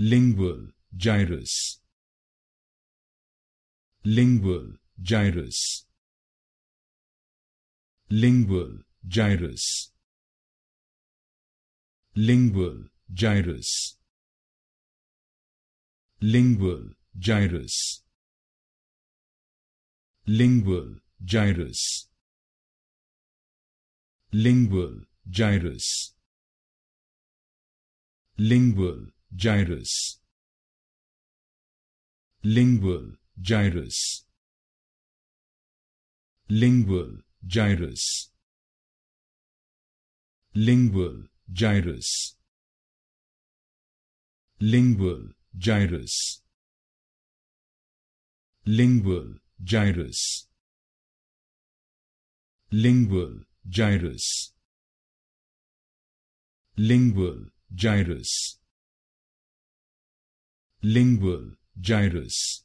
lingual gyrus lingual gyrus lingual gyrus lingual gyrus lingual gyrus lingual gyrus lingual gyrus lingual gyrus lingual gyrus lingual gyrus lingual gyrus lingual gyrus lingual gyrus lingual gyrus lingual gyrus lingual, gyrus